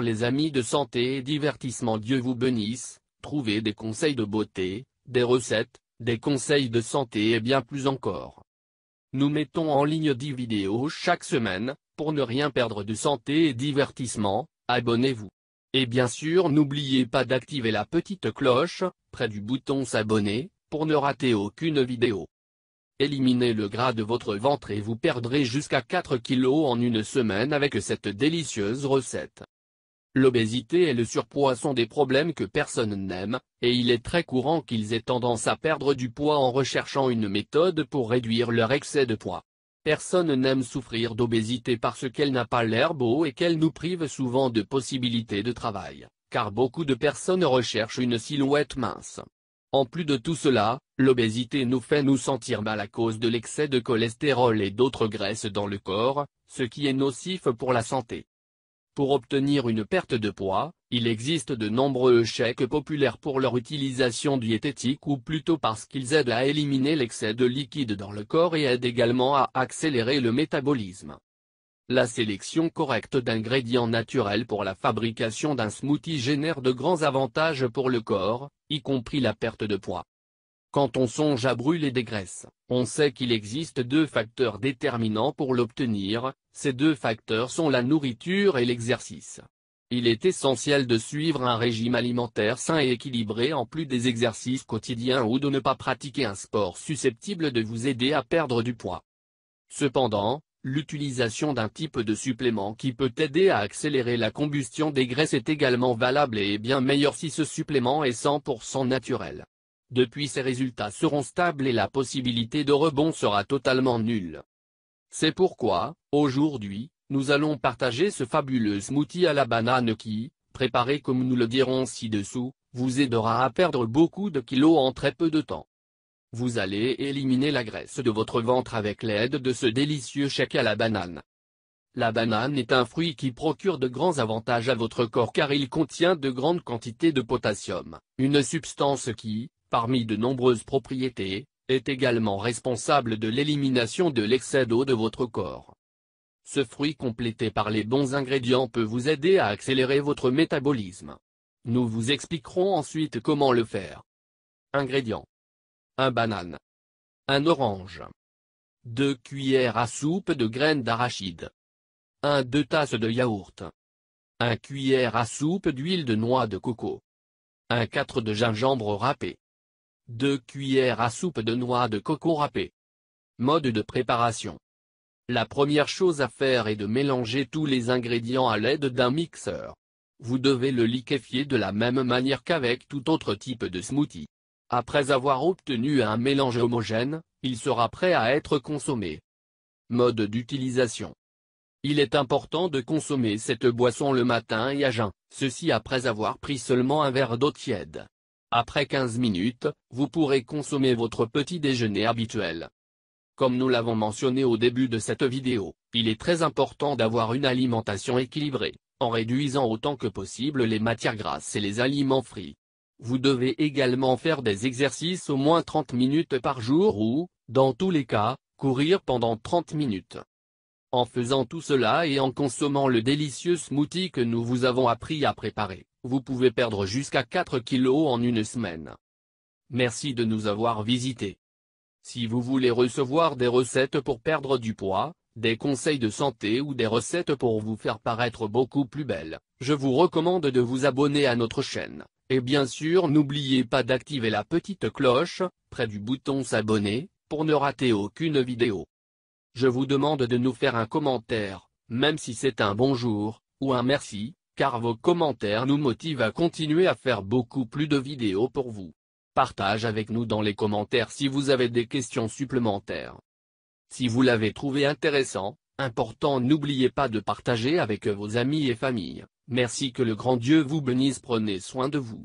les amis de santé et divertissement Dieu vous bénisse, trouvez des conseils de beauté, des recettes, des conseils de santé et bien plus encore. Nous mettons en ligne 10 vidéos chaque semaine, pour ne rien perdre de santé et divertissement, abonnez-vous. Et bien sûr n'oubliez pas d'activer la petite cloche, près du bouton s'abonner, pour ne rater aucune vidéo. Éliminez le gras de votre ventre et vous perdrez jusqu'à 4 kg en une semaine avec cette délicieuse recette. L'obésité et le surpoids sont des problèmes que personne n'aime, et il est très courant qu'ils aient tendance à perdre du poids en recherchant une méthode pour réduire leur excès de poids. Personne n'aime souffrir d'obésité parce qu'elle n'a pas l'air beau et qu'elle nous prive souvent de possibilités de travail, car beaucoup de personnes recherchent une silhouette mince. En plus de tout cela, l'obésité nous fait nous sentir mal à cause de l'excès de cholestérol et d'autres graisses dans le corps, ce qui est nocif pour la santé. Pour obtenir une perte de poids, il existe de nombreux chèques populaires pour leur utilisation diététique ou plutôt parce qu'ils aident à éliminer l'excès de liquide dans le corps et aident également à accélérer le métabolisme. La sélection correcte d'ingrédients naturels pour la fabrication d'un smoothie génère de grands avantages pour le corps, y compris la perte de poids. Quand on songe à brûler des graisses, on sait qu'il existe deux facteurs déterminants pour l'obtenir, ces deux facteurs sont la nourriture et l'exercice. Il est essentiel de suivre un régime alimentaire sain et équilibré en plus des exercices quotidiens ou de ne pas pratiquer un sport susceptible de vous aider à perdre du poids. Cependant, l'utilisation d'un type de supplément qui peut aider à accélérer la combustion des graisses est également valable et bien meilleur si ce supplément est 100% naturel. Depuis ces résultats seront stables et la possibilité de rebond sera totalement nulle. C'est pourquoi, aujourd'hui, nous allons partager ce fabuleux smoothie à la banane qui, préparé comme nous le dirons ci-dessous, vous aidera à perdre beaucoup de kilos en très peu de temps. Vous allez éliminer la graisse de votre ventre avec l'aide de ce délicieux chèque à la banane. La banane est un fruit qui procure de grands avantages à votre corps car il contient de grandes quantités de potassium, une substance qui, parmi de nombreuses propriétés, est également responsable de l'élimination de l'excès d'eau de votre corps. Ce fruit complété par les bons ingrédients peut vous aider à accélérer votre métabolisme. Nous vous expliquerons ensuite comment le faire. Ingrédients. Un banane. Un orange. 2 cuillères à soupe de graines d'arachide. 1 2 tasses de yaourt. 1 cuillère à soupe d'huile de noix de coco. 1 4 de gingembre râpé. 2 cuillères à soupe de noix de coco râpée. Mode de préparation. La première chose à faire est de mélanger tous les ingrédients à l'aide d'un mixeur. Vous devez le liquéfier de la même manière qu'avec tout autre type de smoothie. Après avoir obtenu un mélange homogène, il sera prêt à être consommé. Mode d'utilisation. Il est important de consommer cette boisson le matin et à jeun, ceci après avoir pris seulement un verre d'eau tiède. Après 15 minutes, vous pourrez consommer votre petit déjeuner habituel. Comme nous l'avons mentionné au début de cette vidéo, il est très important d'avoir une alimentation équilibrée, en réduisant autant que possible les matières grasses et les aliments frits. Vous devez également faire des exercices au moins 30 minutes par jour ou, dans tous les cas, courir pendant 30 minutes. En faisant tout cela et en consommant le délicieux smoothie que nous vous avons appris à préparer, vous pouvez perdre jusqu'à 4 kilos en une semaine. Merci de nous avoir visités. Si vous voulez recevoir des recettes pour perdre du poids, des conseils de santé ou des recettes pour vous faire paraître beaucoup plus belle, je vous recommande de vous abonner à notre chaîne. Et bien sûr n'oubliez pas d'activer la petite cloche, près du bouton s'abonner, pour ne rater aucune vidéo. Je vous demande de nous faire un commentaire, même si c'est un bonjour, ou un merci, car vos commentaires nous motivent à continuer à faire beaucoup plus de vidéos pour vous. Partage avec nous dans les commentaires si vous avez des questions supplémentaires. Si vous l'avez trouvé intéressant, important n'oubliez pas de partager avec vos amis et familles. Merci que le grand Dieu vous bénisse prenez soin de vous.